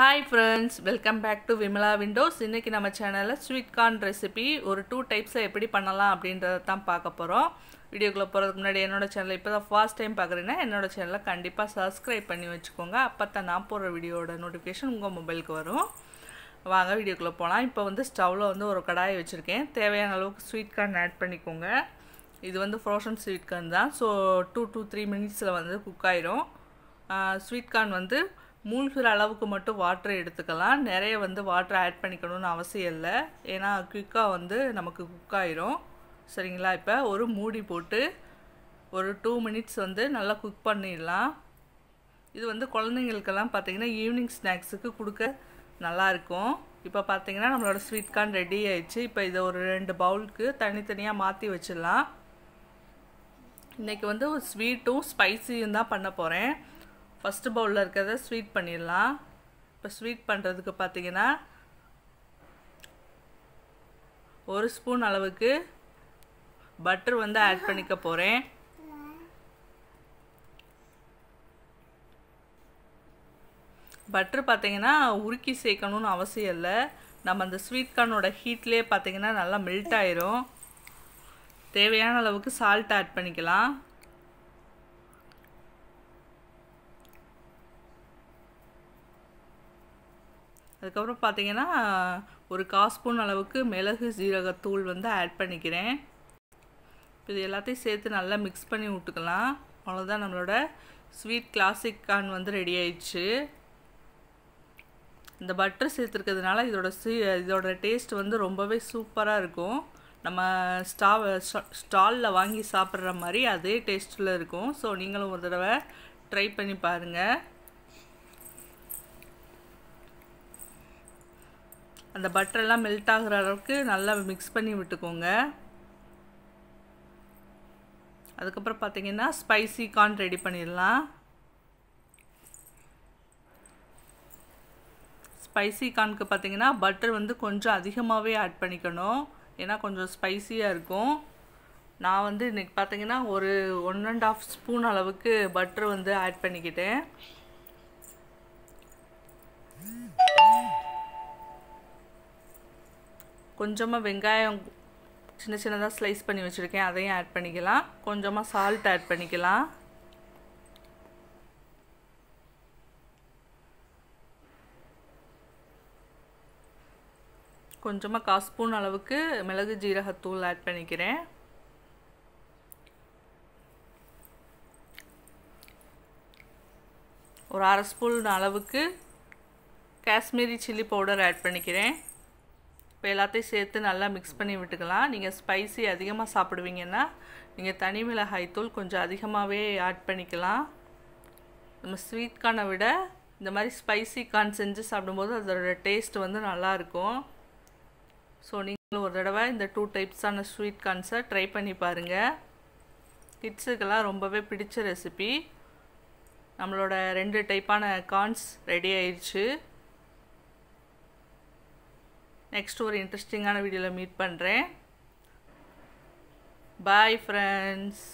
hi friends welcome back to Vimala windows இன்றைக்கி நம்ம சேனலில் ஸ்வீட் கார்ன் ரெசிபி ஒரு டூ டைப்ஸை எப்படி பண்ணலாம் அப்படின்றத தான் பார்க்க போகிறோம் வீடியோக்குள்ளே போகிறதுக்கு முன்னாடி என்னோடய சேனலை இப்போ தான் ஃபர்ஸ்ட் டைம் பார்க்குறீங்கன்னா என்னோடய சேனலை கண்டிப்பாக சப்ஸ்கிரைப் பண்ணி வச்சுக்கோங்க அப்போ தான் நான் போடுற வீடியோட நோட்டிஃபிகேஷன் உங்கள் மொபைலுக்கு வரும் வாங்க வீடியோக்குள்ளே போகலாம் இப்போ வந்து ஸ்டவ்வில் வந்து ஒரு கடாயை வச்சுருக்கேன் தேவையான அளவுக்கு ஸ்வீட் கார்ன் ஆட் பண்ணிக்கோங்க இது வந்து ஃப்ரோஷன் ஸ்வீட் கார்ன் தான் ஸோ டூ டூ த்ரீ மினிட்ஸில் வந்து குக் ஆயிரும் ஸ்வீட் கார்ன் வந்து மூழ்கிற அளவுக்கு மட்டும் வாட்ரு எடுத்துக்கலாம் நிறைய வந்து வாட்டரை ஆட் பண்ணிக்கணும்னு அவசியம் இல்லை ஏன்னா குயிக்காக வந்து நமக்கு குக் ஆயிரும் சரிங்களா இப்போ ஒரு மூடி போட்டு ஒரு டூ மினிட்ஸ் வந்து நல்லா குக் பண்ணிடலாம் இது வந்து குழந்தைங்களுக்கெல்லாம் பார்த்திங்கன்னா ஈவினிங் ஸ்நாக்ஸுக்கு கொடுக்க நல்லாயிருக்கும் இப்போ பார்த்திங்கன்னா நம்மளோட ஸ்வீட் கார்ன் ரெடி ஆயிடுச்சு இப்போ இதை ஒரு ரெண்டு பவுலுக்கு தனித்தனியாக மாற்றி வச்சிடலாம் இன்றைக்கி வந்து ஸ்வீட்டும் ஸ்பைசியும் தான் பண்ண போகிறேன் ஃபஸ்ட்டு பவுலில் இருக்கிறத ஸ்வீட் பண்ணிடலாம் இப்போ ஸ்வீட் பண்ணுறதுக்கு பார்த்தீங்கன்னா ஒரு ஸ்பூன் அளவுக்கு பட்டர் வந்து ஆட் பண்ணிக்க போகிறேன் பட்டர் பார்த்தீங்கன்னா உருக்கி சேர்க்கணும்னு அவசியம் இல்லை நம்ம அந்த ஸ்வீட் கார்னோட ஹீட்லேயே பார்த்தீங்கன்னா நல்லா மெல்ட் ஆயிரும் தேவையான அளவுக்கு சால்ட் ஆட் பண்ணிக்கலாம் அதுக்கப்புறம் பார்த்தீங்கன்னா ஒரு கால் ஸ்பூன் அளவுக்கு மிளகு ஜீரகத்தூள் வந்து ஆட் பண்ணிக்கிறேன் இது எல்லாத்தையும் சேர்த்து நல்லா மிக்ஸ் பண்ணி விட்டுக்கலாம் அவ்வளோதான் நம்மளோட ஸ்வீட் கிளாசிக் கான் வந்து ரெடி ஆயிடுச்சு இந்த பட்டர் சேர்த்துருக்கிறதுனால இதோட சீ இதோட டேஸ்ட் வந்து ரொம்பவே சூப்பராக இருக்கும் நம்ம ஸ்டா ஸ்டாலில் வாங்கி சாப்பிட்ற மாதிரி அதே டேஸ்ட்டில் இருக்கும் ஸோ நீங்களும் ஒரு தடவை ட்ரை பண்ணி பாருங்கள் அந்த பட்டரெல்லாம் மெல்ட் ஆகிற அளவுக்கு நல்லா மிக்ஸ் பண்ணி விட்டுக்கோங்க அதுக்கப்புறம் பார்த்தீங்கன்னா ஸ்பைசி கார்ன் ரெடி பண்ணிடலாம் ஸ்பைசி கார்னுக்கு பார்த்தீங்கன்னா பட்டர் வந்து கொஞ்சம் அதிகமாகவே ஆட் பண்ணிக்கணும் ஏன்னா கொஞ்சம் ஸ்பைசியாக இருக்கும் நான் வந்து இன்றைக்கி பார்த்தீங்கன்னா ஒரு ஒன் அண்ட் ஆஃப் ஸ்பூன் அளவுக்கு பட்டர் வந்து ஆட் பண்ணிக்கிட்டேன் கொஞ்சமாக வெங்காயம் சின்ன சின்னதாக ஸ்லைஸ் பண்ணி வச்சுருக்கேன் அதையும் ஆட் பண்ணிக்கலாம் கொஞ்சமாக சால்ட் ஆட் பண்ணிக்கலாம் கொஞ்சமாக கால் ஸ்பூன் அளவுக்கு மிளகு ஜீரகத்தூள் ஆட் பண்ணிக்கிறேன் ஒரு அரை ஸ்பூன் அளவுக்கு காஷ்மீரி சில்லி பவுடர் ஆட் பண்ணிக்கிறேன் இப்போ எல்லாத்தையும் சேர்த்து நல்லா மிக்ஸ் பண்ணி விட்டுக்கலாம் நீங்கள் ஸ்பைசி அதிகமாக சாப்பிடுவீங்கன்னா நீங்கள் தனி மிளகாய் தூள் கொஞ்சம் அதிகமாகவே ஆட் பண்ணிக்கலாம் நம்ம ஸ்வீட்கானை விட இந்த மாதிரி ஸ்பைசி கார்ன் செஞ்சு சாப்பிடும்போது அதோட டேஸ்ட் வந்து நல்லாயிருக்கும் ஸோ நீங்களும் ஒரு தடவை இந்த டூ டைப்ஸான ஸ்வீட் கார்ன்ஸை ட்ரை பண்ணி பாருங்கள் கிட்ஸுக்கெல்லாம் ரொம்பவே பிடிச்ச ரெசிபி நம்மளோட ரெண்டு டைப்பான கார்ன்ஸ் ரெடி ஆயிடுச்சு நெக்ஸ்ட் ஒரு இன்ட்ரெஸ்டிங்கான வீடியோவில் மீட் பண்ணுறேன் பாய் ஃப்ரெண்ட்ஸ்